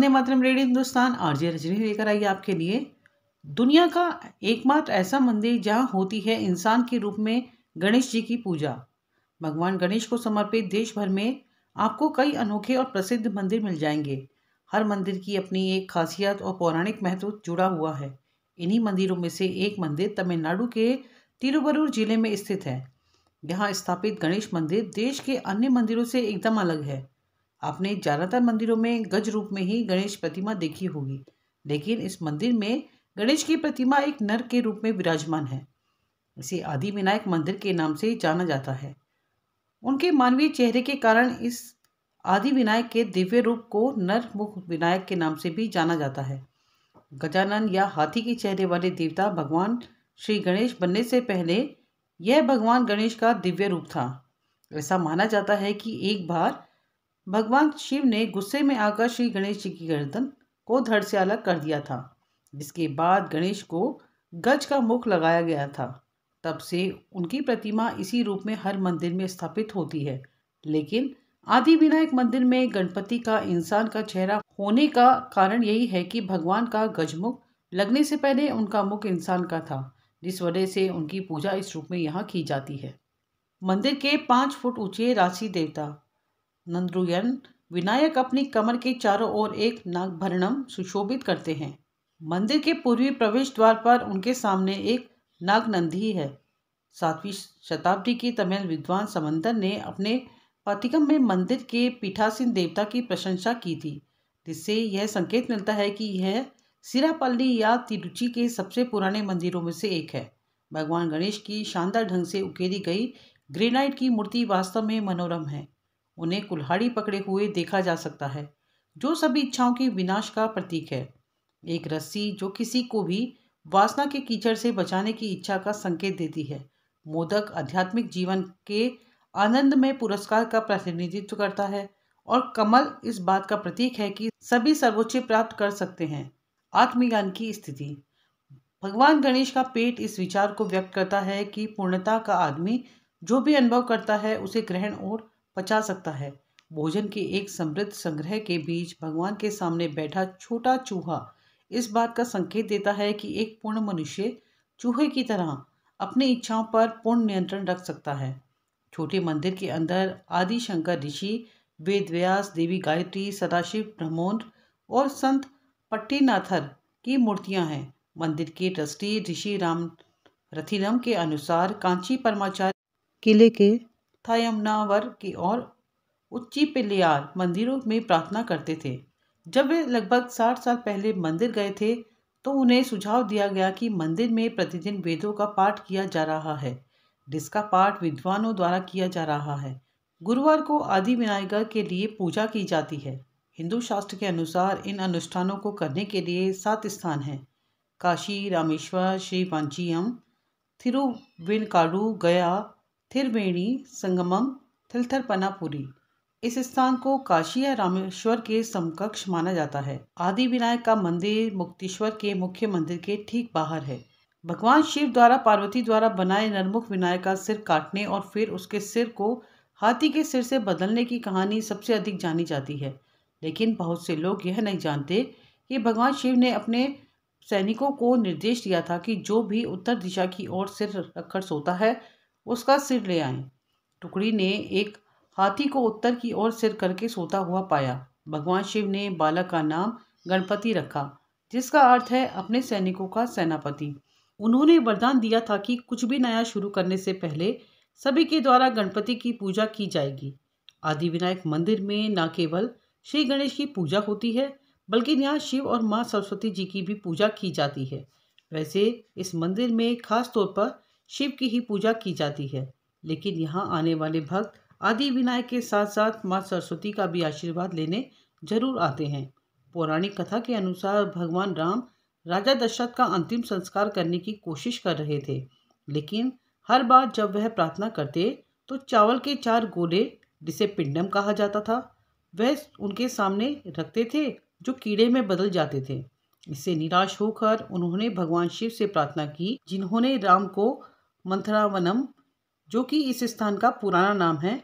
वंदे मातरम radio Hindustan R J Rajni लेकर आई आपके लिए दुनिया का एकमात्र ऐसा मंदिर जहां होती है इंसान के रूप में गणेश जी की पूजा भगवान गणेश को समर्पित देश भर में आपको कई अनोखे और प्रसिद्ध मंदिर मिल जाएंगे हर मंदिर की अपनी एक खासियत और पौराणिक महत्व जुड़ा हुआ है इन्हीं मंदिरों में से एक मंदिर तमिलनाडु के तिरुवरूर जिले में स्थित है यहाँ स्थापित गणेश मंदिर देश के अन्य मंदिरों से एकदम अलग है आपने ज़्यादातर मंदिरों में गज रूप में ही गणेश प्रतिमा देखी होगी लेकिन इस मंदिर में गणेश की प्रतिमा एक नर के रूप में विराजमान है इसे आदि विनायक मंदिर के नाम से जाना जाता है उनके मानवीय चेहरे के कारण इस आदि विनायक के दिव्य रूप को नरमुख विनायक के नाम से भी जाना जाता है गजानन या हाथी के चेहरे वाले देवता भगवान श्री गणेश बनने से पहले यह भगवान गणेश का दिव्य रूप था ऐसा माना जाता है कि एक बार भगवान शिव ने गुस्से में आकर श्री गणेश जी की गर्दन को धड़ से अलग कर दिया था जिसके बाद गणेश को गज का मुख लगाया गया था तब से उनकी प्रतिमा इसी रूप में हर मंदिर में स्थापित होती है लेकिन आदि विनायक मंदिर में गणपति का इंसान का चेहरा होने का कारण यही है कि भगवान का गजमुख लगने से पहले उनका मुख इंसान का था जिस वजह से उनकी पूजा इस रूप में यहाँ की जाती है मंदिर के पाँच फुट ऊंचे राशि देवता नंद्रुयन विनायक अपनी कमर के चारों ओर एक नागभरणम सुशोभित करते हैं मंदिर के पूर्वी प्रवेश द्वार पर उनके सामने एक नागनंदी है सातवीं शताब्दी की तमिल विद्वान समंदर ने अपने पथिकम में मंदिर के पीठासीन देवता की प्रशंसा की थी जिससे यह संकेत मिलता है कि यह सिरापल्ली या तिरुचि के सबसे पुराने मंदिरों में से एक है भगवान गणेश की शानदार ढंग से उकेरी गई ग्रेनाइट की मूर्ति वास्तव में मनोरम है उन्हें कुल्हाड़ी पकड़े हुए देखा जा सकता है जो सभी इच्छाओं के विनाश का प्रतीक है एक रस्सी जो किसी को भी वासना के कीचड़ से बचाने की इच्छा का संकेत देती है मोदक आध्यात्मिक जीवन के आनंद में पुरस्कार का प्रतिनिधित्व करता है और कमल इस बात का प्रतीक है कि सभी सर्वोच्च प्राप्त कर सकते हैं आत्मज्ञान की स्थिति भगवान गणेश का पेट इस विचार को व्यक्त करता है कि पूर्णता का आदमी जो भी अनुभव करता है उसे ग्रहण और पचा सकता है भोजन के एक समृद्ध संग्रह के बीच भगवान के सामने बैठा छोटा चूहा इस बात का संकेत देता है कि एक पूर्ण मनुष्य चूहे की तरह अपनी इच्छाओं पर पूर्ण नियंत्रण रख सकता है छोटे मंदिर के अंदर आदि शंकर ऋषि वेद व्यास देवी गायत्री सदाशिव ब्रह्मोंड और संत पट्टीनाथर की मूर्तियां हैं मंदिर के ट्रस्टी ऋषि राम रथिनम के अनुसार कांची परमाचार्य किले के, के तथा यमुनावर की ओर उच्ची पिल्लियार मंदिरों में प्रार्थना करते थे जब वे लगभग साठ साल पहले मंदिर गए थे तो उन्हें सुझाव दिया गया कि मंदिर में प्रतिदिन वेदों का पाठ किया जा रहा है जिसका पाठ विद्वानों द्वारा किया जा रहा है गुरुवार को आदि विनायकर के लिए पूजा की जाती है हिंदू शास्त्र के अनुसार इन अनुष्ठानों को करने के लिए सात स्थान हैं काशी रामेश्वर श्री पांचीयम थिरुविनकाडू गया थिरवेणी संगमम थिलथरपनापुरी इस स्थान को काशी या रामेश्वर के समकक्ष माना जाता है आदि विनायक का मंदिर मुक्तिश्वर के मुख्य मंदिर के ठीक बाहर है भगवान शिव द्वारा पार्वती द्वारा बनाए नरमुख विनायक का सिर काटने और फिर उसके सिर को हाथी के सिर से बदलने की कहानी सबसे अधिक जानी जाती है लेकिन बहुत से लोग यह नहीं जानते कि भगवान शिव ने अपने सैनिकों को निर्देश दिया था कि जो भी उत्तर दिशा की ओर सिर रखकर सोता है उसका सिर ले आए टुकड़ी ने एक हाथी को उत्तर की ओर सिर करके सोता हुआ पाया भगवान शिव ने बालक का नाम गणपति रखा जिसका अर्थ है अपने सैनिकों का सेनापति उन्होंने वरदान दिया था कि कुछ भी नया शुरू करने से पहले सभी के द्वारा गणपति की पूजा की जाएगी आदि विनायक मंदिर में न केवल श्री गणेश की पूजा होती है बल्कि यहाँ शिव और माँ सरस्वती जी की भी पूजा की जाती है वैसे इस मंदिर में खास तौर पर शिव की ही पूजा की जाती है लेकिन यहाँ आने वाले भक्त आदि विनायक के साथ साथ माँ सरस्वती का भी आशीर्वाद लेने जरूर आते हैं पौराणिक कथा के अनुसार भगवान राम राजा दशरथ का अंतिम संस्कार करने की कोशिश कर रहे थे लेकिन हर बार जब वह प्रार्थना करते तो चावल के चार गोले जिसे पिंडम कहा जाता था वह उनके सामने रखते थे जो कीड़े में बदल जाते थे इससे निराश होकर उन्होंने भगवान शिव से प्रार्थना की जिन्होंने राम को मंथरावनम जो कि इस स्थान का पुराना नाम है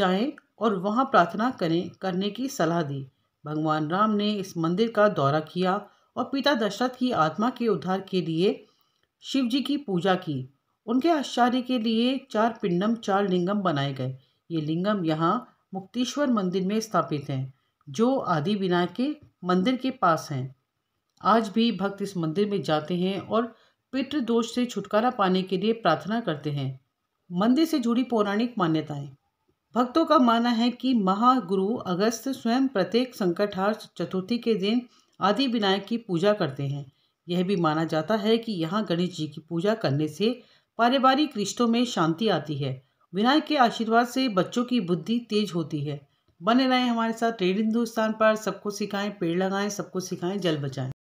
जाएं और वहां प्रार्थना करें करने की सलाह दी भगवान राम ने इस मंदिर का दौरा किया और पिता दशरथ की आत्मा के उद्धार के लिए शिव जी की पूजा की उनके आश्चर्य के लिए चार पिंडम चार लिंगम बनाए गए ये लिंगम यहाँ मुक्तेश्वर मंदिर में स्थापित हैं जो आदि विनायक के मंदिर के पास हैं आज भी भक्त इस मंदिर में जाते हैं और पितृदोष से छुटकारा पाने के लिए प्रार्थना करते हैं मंदिर से जुड़ी पौराणिक मान्यताएं भक्तों का मानना है कि महागुरु अगस्त स्वयं प्रत्येक संकटहार चतुर्थी के दिन आदि विनायक की पूजा करते हैं यह भी माना जाता है कि यहाँ गणेश जी की पूजा करने से पारिवारिक रिश्तों में शांति आती है विनायक के आशीर्वाद से बच्चों की बुद्धि तेज होती है बने रहें हमारे साथ रेड हिंदुस्तान पर सबको सिखाएं पेड़ लगाएं सबको सिखाएं जल बचाएं